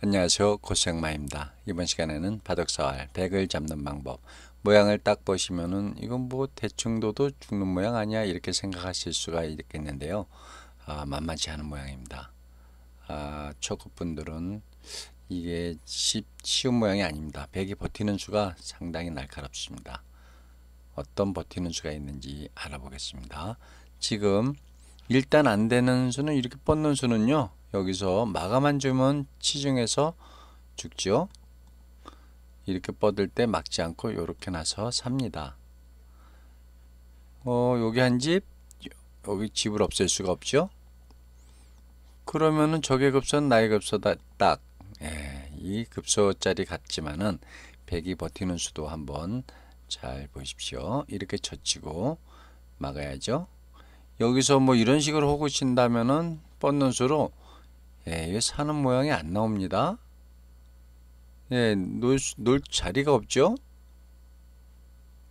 안녕하세요 고생마입니다 이번 시간에는 바둑사활 백을 잡는 방법 모양을 딱 보시면은 이건 뭐 대충 도도 죽는 모양 아니야 이렇게 생각하실 수가 있겠는데요 아, 만만치 않은 모양입니다 아, 초급분들은 이게 쉽, 쉬운 모양이 아닙니다 백이 버티는 수가 상당히 날카롭습니다 어떤 버티는 수가 있는지 알아보겠습니다 지금 일단 안되는 수는 이렇게 뻗는 수는요 여기서 마감한 줌은 치중해서 죽죠. 이렇게 뻗을 때 막지 않고 이렇게 나서 삽니다. 어, 여기 한 집, 여기 집을 없앨 수가 없죠. 그러면은 저게 급선 나의 급서다 딱. 예, 이 급소짜리 같지만은 백이 버티는 수도 한번 잘 보십시오. 이렇게 젖히고 막아야죠. 여기서 뭐 이런 식으로 호구 친다면은 뻗는 수로 예, 이 사는 모양이 안 나옵니다. 예, 놀, 놀 자리가 없죠?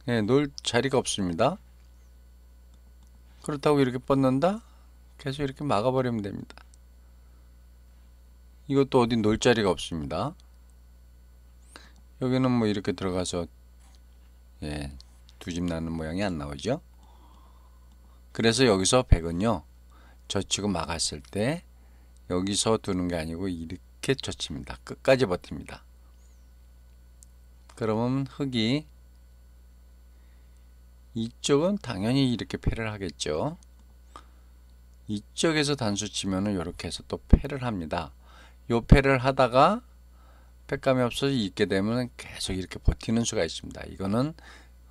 예, 놀 자리가 없습니다. 그렇다고 이렇게 뻗는다? 계속 이렇게 막아버리면 됩니다. 이것도 어디 놀 자리가 없습니다. 여기는 뭐 이렇게 들어가서 예, 두 집 나는 모양이 안 나오죠? 그래서 여기서 100은요. 저 치고 막았을 때 여기서 두는 게 아니고 이렇게 젖힙니다. 끝까지 버팁니다. 그러면 흙이 이쪽은 당연히 이렇게 패를 하겠죠. 이쪽에서 단수 치면은 이렇게 해서 또 패를 합니다. 요 패를 하다가 패감이 없어서 있게 되면 계속 이렇게 버티는 수가 있습니다. 이거는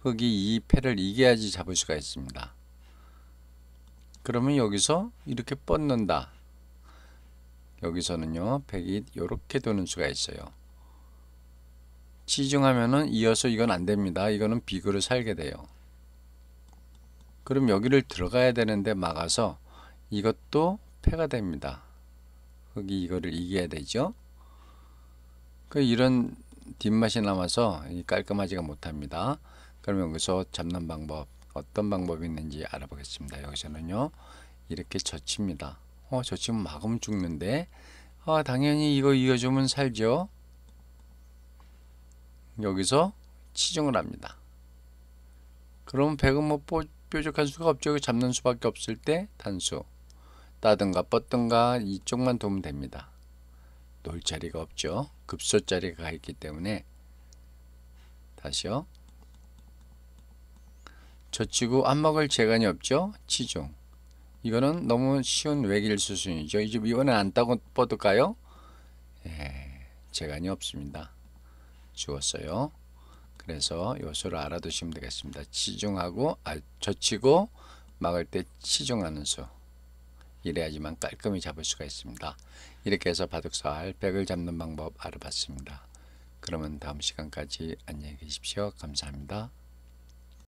흙이 이 패를 이겨야지 잡을 수가 있습니다. 그러면 여기서 이렇게 뻗는다. 여기서는요 100이 이렇게 도는 수가 있어요 치중하면은 이어서 이건 안됩니다 이거는 비그를 살게 돼요 그럼 여기를 들어가야 되는데 막아서 이것도 패가 됩니다 거기 이거를 이겨야 되죠 그 이런 뒷맛이 남아서 깔끔하지가 못합니다 그러면 여기서 잡는 방법 어떤 방법이 있는지 알아보겠습니다 여기서는요 이렇게 젖힙니다 어, 저 지금 막으면 죽는데. 아, 당연히 이거 이어주면 살죠. 여기서 치중을 합니다. 그럼 백은 뭐 뾰족한 수가 없죠. 잡는 수밖에 없을 때 단수. 따든가 뻗든가 이쪽만 도면 됩니다. 놀 자리가 없죠. 급소 자리가 있기 때문에 다시요. 저치고 안먹을 재간이 없죠. 치중. 이거는 너무 쉬운 외길 수순이죠. 이제 이번엔 안 따고 뻗을까요? 예, 재간이 없습니다. 주웠어요 그래서 요소를 알아두시면 되겠습니다. 치중하고 아, 젖히고 막을 때 치중하는 수. 이래야지만 깔끔히 잡을 수가 있습니다. 이렇게 해서 바둑살 1 0을 잡는 방법 알아봤습니다. 그러면 다음 시간까지 안녕히 계십시오. 감사합니다.